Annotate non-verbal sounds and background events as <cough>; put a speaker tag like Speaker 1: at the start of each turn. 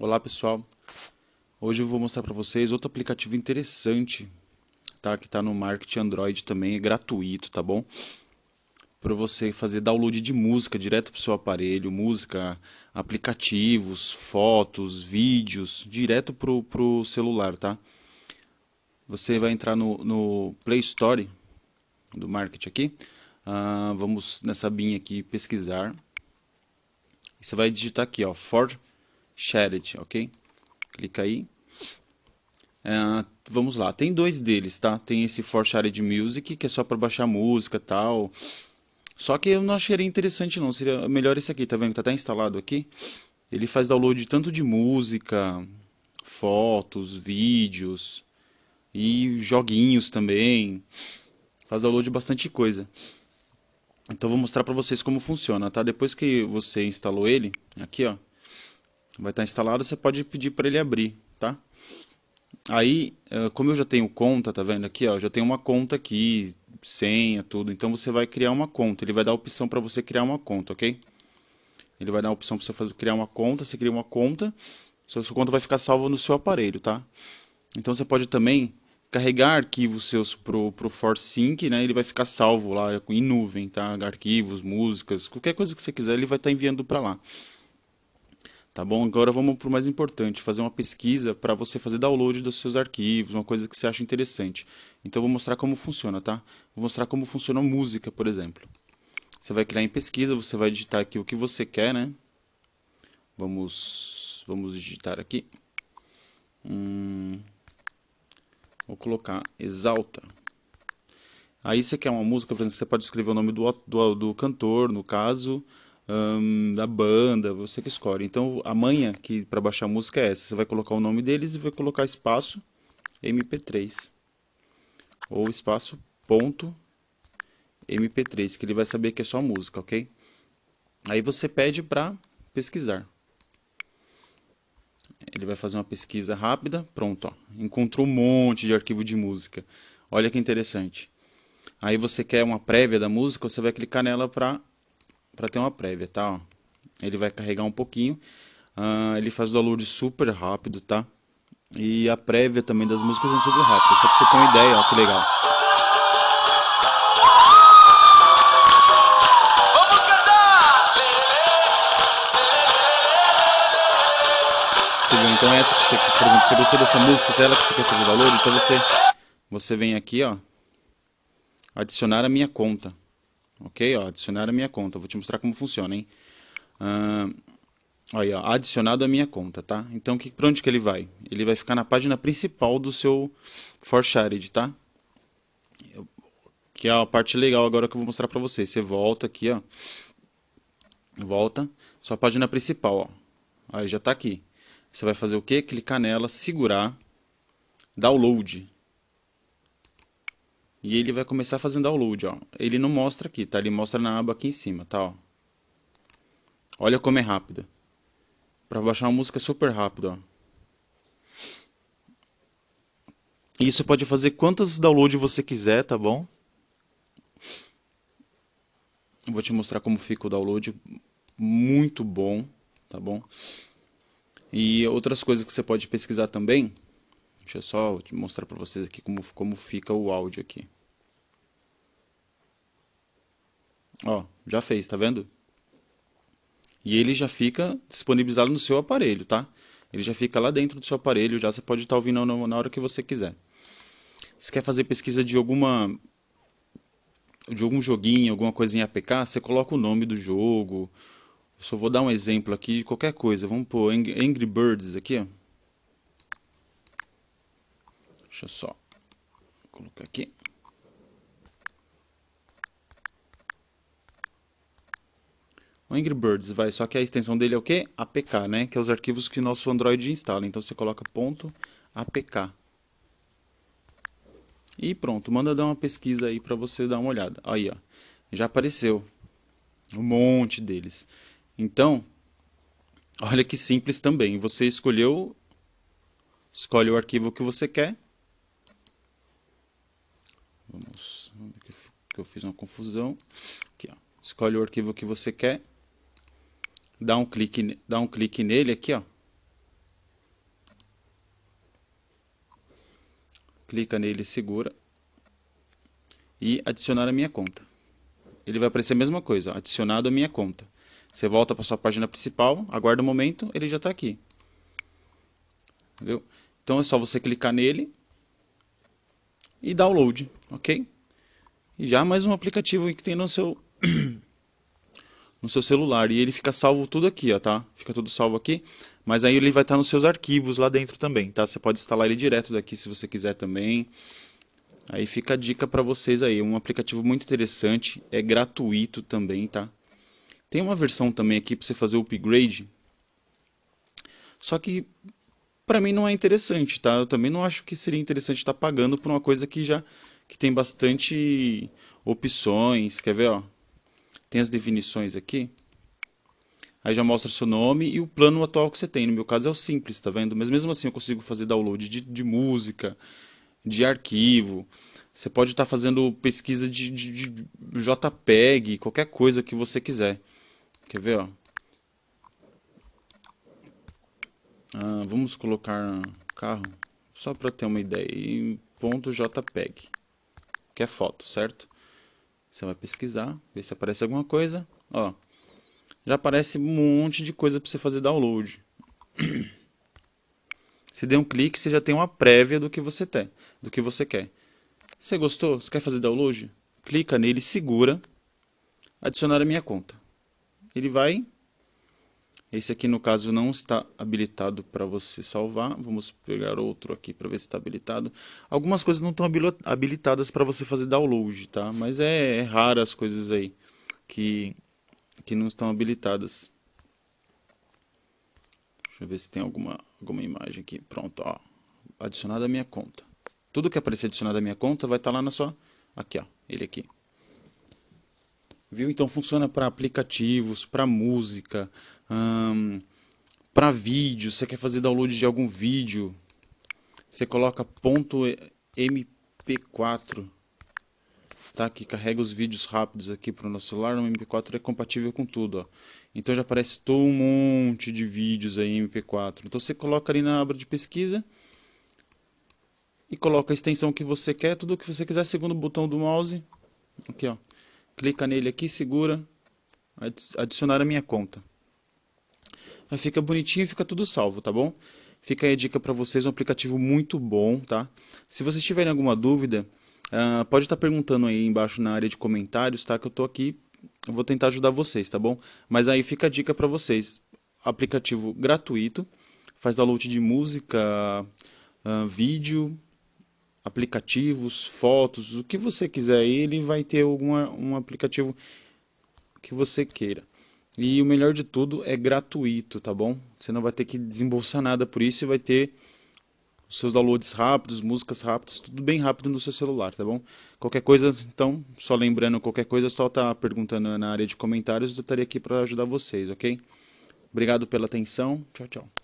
Speaker 1: Olá pessoal, hoje eu vou mostrar para vocês outro aplicativo interessante, tá? Que está no Market Android também, é gratuito, tá bom? Para você fazer download de música direto para o seu aparelho, música, aplicativos, fotos, vídeos, direto pro, pro celular, tá? Você vai entrar no, no Play Store do Market aqui, ah, vamos nessa binha aqui pesquisar, e você vai digitar aqui, ó, Ford shared, ok? Clica aí. Uh, vamos lá, tem dois deles, tá? Tem esse For Shared Music, que é só para baixar música tal. Só que eu não acharia interessante não, seria melhor esse aqui, tá vendo? Tá até instalado aqui. Ele faz download tanto de música, fotos, vídeos e joguinhos também. Faz download de bastante coisa. Então vou mostrar para vocês como funciona, tá? Depois que você instalou ele, aqui ó, vai estar instalado, você pode pedir para ele abrir, tá? Aí, eh, como eu já tenho conta, tá vendo aqui, ó, eu já tenho uma conta aqui, senha, tudo. Então você vai criar uma conta, ele vai dar a opção para você criar uma conta, ok? Ele vai dar a opção para você fazer, criar uma conta, você cria uma conta, sua, sua conta vai ficar salva no seu aparelho, tá? Então você pode também carregar arquivos seus pro, pro ForSync, né? Ele vai ficar salvo lá em nuvem, tá? Arquivos, músicas, qualquer coisa que você quiser, ele vai estar tá enviando para lá. Tá bom? Agora vamos para o mais importante, fazer uma pesquisa para você fazer download dos seus arquivos, uma coisa que você acha interessante. Então vou mostrar como funciona, tá? Vou mostrar como funciona música, por exemplo. Você vai criar em pesquisa, você vai digitar aqui o que você quer, né? Vamos, vamos digitar aqui. Hum, vou colocar exalta. Aí você quer uma música, por exemplo, você pode escrever o nome do, do, do cantor, no caso, um, da banda, você que escolhe. Então a manha que para baixar a música é essa. Você vai colocar o nome deles e vai colocar espaço MP3 ou espaço ponto MP3, que ele vai saber que é só música, ok? Aí você pede para pesquisar. Ele vai fazer uma pesquisa rápida, pronto, ó. encontrou um monte de arquivo de música. Olha que interessante. Aí você quer uma prévia da música, você vai clicar nela para para ter uma prévia, tá? Ó, ele vai carregar um pouquinho. Uh, ele faz o download super rápido, tá? E a prévia também das músicas é super rápida, só pra você ter uma ideia, ó, que legal. Então essa que você, por exemplo, você gostou dessa música, se é ela que você quer fazer download, então você, você vem aqui, ó, adicionar a minha conta. Ok, ó, adicionar a minha conta. Vou te mostrar como funciona, hein? Ah, aí, ó, adicionado a minha conta, tá? Então, que, pra onde que ele vai? Ele vai ficar na página principal do seu ForShared, tá? Eu, que é a parte legal agora que eu vou mostrar pra vocês. Você volta aqui, ó. Volta. Sua página principal, ó. Aí já tá aqui. Você vai fazer o quê? Clicar nela, segurar, download. E ele vai começar fazendo download, ó. Ele não mostra aqui, tá? Ele mostra na aba aqui em cima, tá? Ó. Olha como é rápido. Para baixar uma música é super rápido, ó. Isso pode fazer quantos downloads você quiser, tá bom? Eu vou te mostrar como fica o download. Muito bom, tá bom? E outras coisas que você pode pesquisar também Deixa eu só mostrar para vocês aqui como, como fica o áudio aqui. Ó, já fez, tá vendo? E ele já fica disponibilizado no seu aparelho, tá? Ele já fica lá dentro do seu aparelho, já você pode estar tá ouvindo na hora que você quiser. Se quer fazer pesquisa de alguma de algum joguinho, alguma coisinha APK, você coloca o nome do jogo. Eu só vou dar um exemplo aqui de qualquer coisa. Vamos pôr Angry Birds aqui, ó. Deixa eu só colocar aqui. O Angry Birds, vai, só que a extensão dele é o quê? APK, né? Que é os arquivos que o nosso Android instala. Então você coloca ponto .apk. E pronto, manda dar uma pesquisa aí para você dar uma olhada. Aí, ó. Já apareceu um monte deles. Então, olha que simples também. Você escolheu escolhe o arquivo que você quer Vamos, que eu fiz uma confusão. Aqui, ó. Escolhe o arquivo que você quer. Dá um clique, dá um clique nele aqui, ó. Clica nele, segura e adicionar a minha conta. Ele vai aparecer a mesma coisa, ó, adicionado a minha conta. Você volta para sua página principal, aguarda um momento, ele já está aqui. Entendeu? Então é só você clicar nele e download ok? E já mais um aplicativo que tem no seu <clears throat> no seu celular e ele fica salvo tudo aqui, ó, tá? Fica tudo salvo aqui, mas aí ele vai estar tá nos seus arquivos lá dentro também, tá? Você pode instalar ele direto daqui se você quiser também. Aí fica a dica para vocês aí, um aplicativo muito interessante, é gratuito também, tá? Tem uma versão também aqui para você fazer o upgrade. Só que para mim não é interessante, tá? Eu também não acho que seria interessante estar tá pagando por uma coisa que já que tem bastante opções. Quer ver? Ó? Tem as definições aqui. Aí já mostra seu nome e o plano atual que você tem. No meu caso é o simples, tá vendo? Mas mesmo assim eu consigo fazer download de, de música, de arquivo. Você pode estar tá fazendo pesquisa de, de, de JPEG, qualquer coisa que você quiser. Quer ver, ó? Ah, vamos colocar carro, só para ter uma ideia, ponto .jpeg que é foto, certo? Você vai pesquisar, ver se aparece alguma coisa. Ó, já aparece um monte de coisa para você fazer download. <clears throat> Se der um clique, você já tem uma prévia do que você tem, do que você quer. Você gostou? Você quer fazer download? Clica nele, segura, adicionar a minha conta. Ele vai esse aqui, no caso, não está habilitado para você salvar. Vamos pegar outro aqui para ver se está habilitado. Algumas coisas não estão habilitadas para você fazer download, tá? Mas é, é raro as coisas aí que, que não estão habilitadas. Deixa eu ver se tem alguma, alguma imagem aqui. Pronto, ó. Adicionado à minha conta. Tudo que aparecer adicionado à minha conta vai estar tá lá na sua... Aqui, ó. Ele aqui viu? Então funciona para aplicativos, para música, hum, para vídeo. Você quer fazer download de algum vídeo? Você coloca ponto .mp4, tá? Que carrega os vídeos rápidos aqui para o nosso celular. O mp4 é compatível com tudo, ó. Então já aparece todo um monte de vídeos aí mp4. Então você coloca ali na aba de pesquisa e coloca a extensão que você quer, tudo o que você quiser, segundo o botão do mouse. Aqui, ó clica nele aqui, segura, adicionar a minha conta. Aí fica bonitinho, fica tudo salvo, tá bom? Fica aí a dica para vocês, um aplicativo muito bom, tá? Se vocês tiverem alguma dúvida, uh, pode estar tá perguntando aí embaixo na área de comentários, tá? Que eu tô aqui, eu vou tentar ajudar vocês, tá bom? Mas aí fica a dica para vocês, aplicativo gratuito, faz download de música, uh, vídeo, aplicativos, fotos, o que você quiser. Ele vai ter algum um aplicativo que você queira. E o melhor de tudo é gratuito, tá bom? Você não vai ter que desembolsar nada por isso e vai ter seus downloads rápidos, músicas rápidas, tudo bem rápido no seu celular, tá bom? Qualquer coisa, então, só lembrando, qualquer coisa, só tá perguntando na área de comentários, eu estarei aqui para ajudar vocês, ok? Obrigado pela atenção, tchau, tchau.